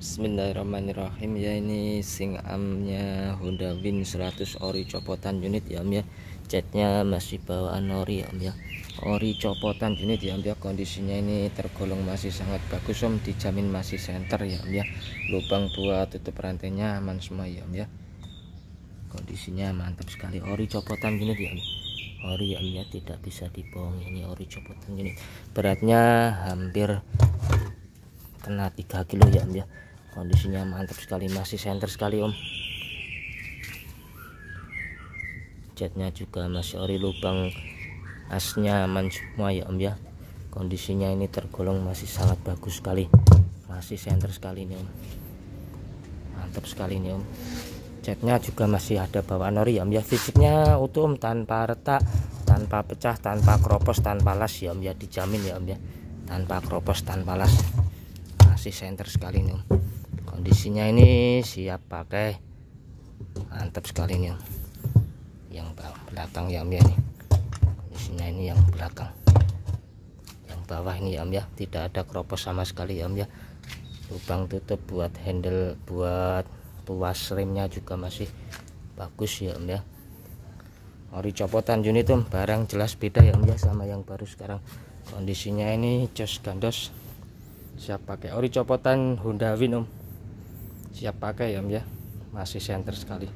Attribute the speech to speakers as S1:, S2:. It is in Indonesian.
S1: Bismillahirrahmanirrahim ya ini sing amnya Honda Win 100 ori copotan unit ya om ya catnya masih bawaan ori ya om ya ori copotan unit ya om ya kondisinya ini tergolong masih sangat bagus om dijamin masih center ya om ya lubang buat tutup rantainya aman semua ya om ya kondisinya mantap sekali ori copotan unit ya om ori ya, om ya tidak bisa dibohong ini ori copotan unit beratnya hampir kena 3 kilo ya om ya kondisinya mantap sekali masih center sekali om catnya juga masih ori lubang asnya aman semua ya om ya kondisinya ini tergolong masih sangat bagus sekali masih center sekali nih om mantap sekali nih om catnya juga masih ada bawaan ori ya om ya fisiknya utuh om tanpa retak tanpa pecah tanpa kropos tanpa las ya om ya dijamin ya om ya tanpa kropos tanpa las masih center sekali nih om kondisinya ini siap pakai mantap sekali ini yang belakang ya Om ya nih
S2: kondisinya ini yang belakang
S1: yang bawah ini ya Om ya tidak ada keropos sama sekali ya Om ya lubang tutup buat handle buat tuas remnya juga masih bagus ya om ya ori copotan Om barang jelas beda ya om ya sama yang baru sekarang kondisinya ini jos gandos siap pakai ori copotan Honda Win om siap pakai ya Om ya masih center sekali